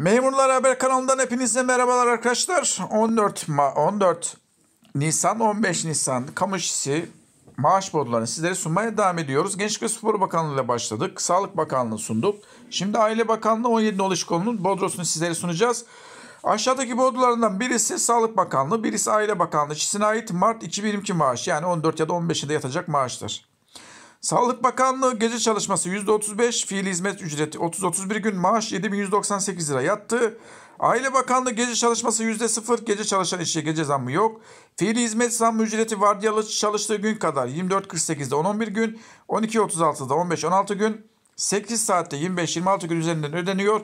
Memurlar Haber kanalından hepinize merhabalar arkadaşlar. 14 Ma 14 Nisan 15 Nisan kamu işçisi maaş borcularını sizlere sunmaya devam ediyoruz. Gençlik ve Spor Bakanlığı ile başladık. Sağlık Bakanlığı sunduk. Şimdi Aile Bakanlığı 17 Noluş konunun bodrosunu sizlere sunacağız. Aşağıdaki borcularından birisi Sağlık Bakanlığı, birisi Aile Bakanlığı. İkisine ait Mart 2022 maaş yani 14 ya da 15'inde yatacak maaştır. Sağlık Bakanlığı gece çalışması %35, fiil hizmet ücreti 30-31 gün, maaş 7198 lira yattı. Aile Bakanlığı gece çalışması %0, gece çalışan işe gece zammı yok. Fiil hizmet zammı ücreti vardiyalı çalıştığı gün kadar 24.48'de 10-11 gün, 12.36'da 15-16 gün, 8 saatte 25-26 gün üzerinden ödeniyor.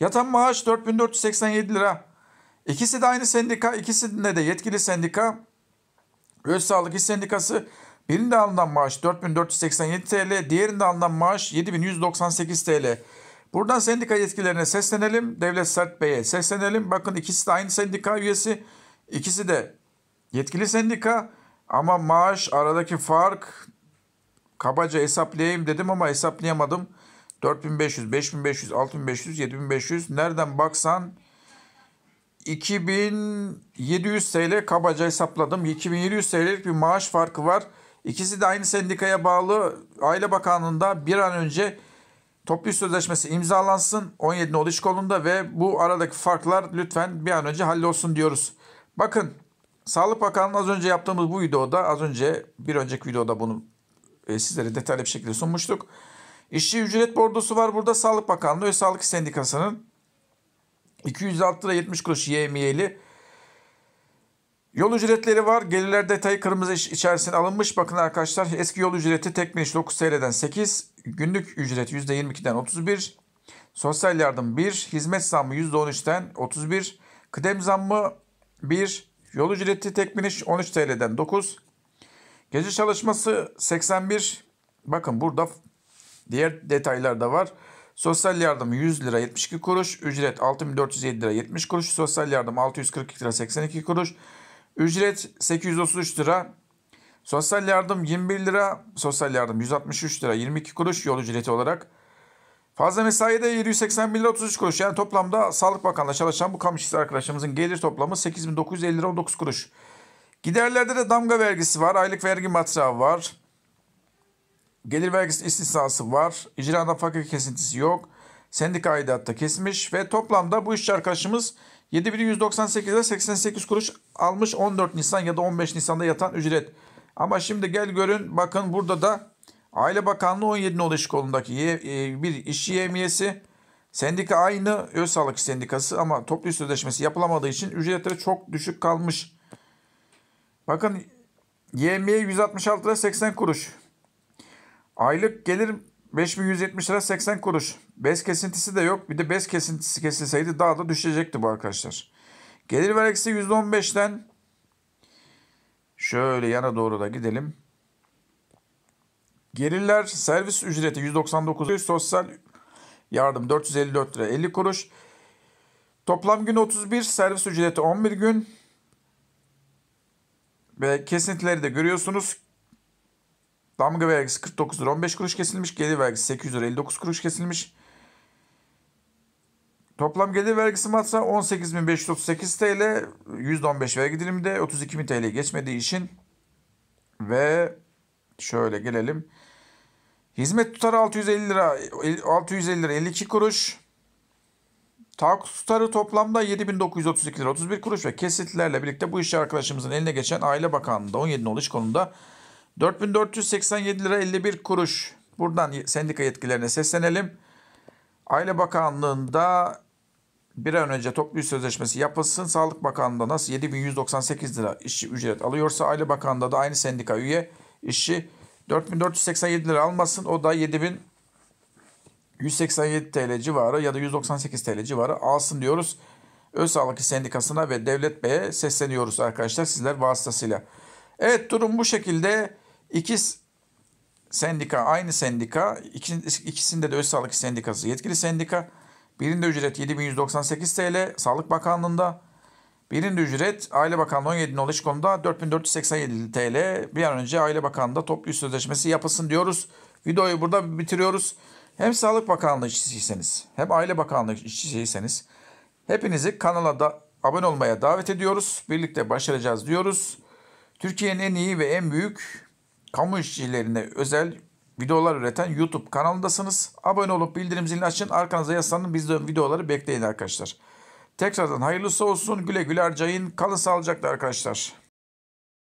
Yatan maaş 4487 lira. İkisi de aynı sendika, ikisinde de yetkili sendika. Öz Sağlık İş Sendikası Birinde alınan maaş 4487 TL, diğerinde alınan maaş 7198 TL. Buradan sendika yetkililerine seslenelim, Devlet Sert Bey'e seslenelim. Bakın ikisi de aynı sendika üyesi, ikisi de yetkili sendika ama maaş aradaki fark kabaca hesaplayayım dedim ama hesaplayamadım. 4500, 5500, 6500, 7500 nereden baksan 2700 TL kabaca hesapladım. 2700 TL'lik bir maaş farkı var. İkisi de aynı sendikaya bağlı Aile Bakanlığı'nda bir an önce toplu sözleşmesi imzalansın 17 Nolu İş Kolu'nda ve bu aradaki farklar lütfen bir an önce hallolsun diyoruz. Bakın Sağlık Bakanlığı az önce yaptığımız bu videoda az önce bir önceki videoda bunu e, sizlere detaylı bir şekilde sunmuştuk. İşçi ücret bordosu var burada Sağlık Bakanlığı ve Sağlık Sendikası'nın 206 lira 70 kuruş YMY'li Yol ücretleri var. Gelirler detayı kırmızı içerisine alınmış. Bakın arkadaşlar eski yol ücreti tek biniş 9 TL'den 8. Günlük ücret %22'den 31. Sosyal yardım 1. Hizmet zammı %13'ten 31. Kıdem zammı 1. Yol ücreti tek biniş 13 TL'den 9. Gece çalışması 81. Bakın burada diğer detaylar da var. Sosyal yardım 100 lira 72 kuruş. Ücret 6407 lira 70 kuruş. Sosyal yardım 642 lira 82 kuruş. Ücret 833 lira. Sosyal yardım 21 lira. Sosyal yardım 163 lira 22 kuruş yol ücreti olarak. Fazla mesai de 781 lira 33 kuruş. Yani toplamda Sağlık Bakanlığı çalışan bu kamu işçisi arkadaşımızın gelir toplamı 8950 lira 19 kuruş. Giderlerde de damga vergisi var. Aylık vergi matrağı var. Gelir vergisi istisnası var. İcrada fakir kesintisi yok sendika aidatta kesmiş ve toplamda bu işçi arkadaşımız 7198 lira 88 kuruş almış 14 Nisan ya da 15 Nisan'da yatan ücret. Ama şimdi gel görün bakın burada da Aile Bakanlığı 17 Nolu İş Kolu'ndaki e, bir işçi yemiyesi sendika aynı Öz Sağlık Sendikası ama toplu sözleşmesi yapılamadığı için ücretleri çok düşük kalmış. Bakın YM'ye 166 lira 80 kuruş. Aylık gelir 5170 lira 80 kuruş. Bez kesintisi de yok. Bir de bez kesintisi kesilseydi daha da düşecekti bu arkadaşlar. Gelir vergisi %15'ten şöyle yana doğru da gidelim. Gelirler servis ücreti 199 lira, sosyal yardım 454 lira 50 kuruş. Toplam gün 31 servis ücreti 11 gün ve kesintileri de görüyorsunuz. Damga vergisi 49 lira 15 kuruş kesilmiş. Gelir vergisi 800 lira 59 kuruş kesilmiş. Toplam gelir vergisi matsa 18.538 TL, %15 vergi diliminde 32.000 TL geçmediği için ve şöyle gelelim. Hizmet tutarı 650 lira 650 lira 52 kuruş. Takus tutarı toplamda 7932 lira 31 kuruş ve kesitlerle birlikte bu işçi arkadaşımızın eline geçen Aile Bakanlığı'nda 17 nolu iş konumda 4487 lira 51 kuruş. Buradan sendika yetkilerine seslenelim. Aile Bakanlığı'nda bir an önce toplu sözleşmesi yapılsın. Sağlık Bakanlığı'nda nasıl 7198 lira işçi ücret alıyorsa Aile Bakanlığı'nda da aynı sendika üye işçi 4487 lira almasın. O da 7187 TL civarı ya da 198 TL civarı alsın diyoruz. Öz Sağlık Sendikası'na ve Devlet Bey'e sesleniyoruz arkadaşlar sizler vasıtasıyla. Evet durum bu şekilde. İki sendika aynı sendika. ikisinde de öz sağlık sendikası yetkili sendika. Birinde ücret 7198 TL Sağlık Bakanlığı'nda. Birinde ücret Aile Bakanlığı 17 nolu iş konuda 4487 TL. Bir an önce Aile Bakanlığı'nda toplu iş sözleşmesi yapılsın diyoruz. Videoyu burada bitiriyoruz. Hem Sağlık Bakanlığı işçisiyseniz hem Aile Bakanlığı işçisiyseniz hepinizi kanala da abone olmaya davet ediyoruz. Birlikte başaracağız diyoruz. Türkiye'nin en iyi ve en büyük kamu işçilerine özel videolar üreten YouTube kanalındasınız. Abone olup bildirim zilini açın. Arkanıza yaslanın. Bizden videoları bekleyin arkadaşlar. Tekrardan hayırlısı olsun. Güle güle harcayın. Kalın sağlıcakla arkadaşlar.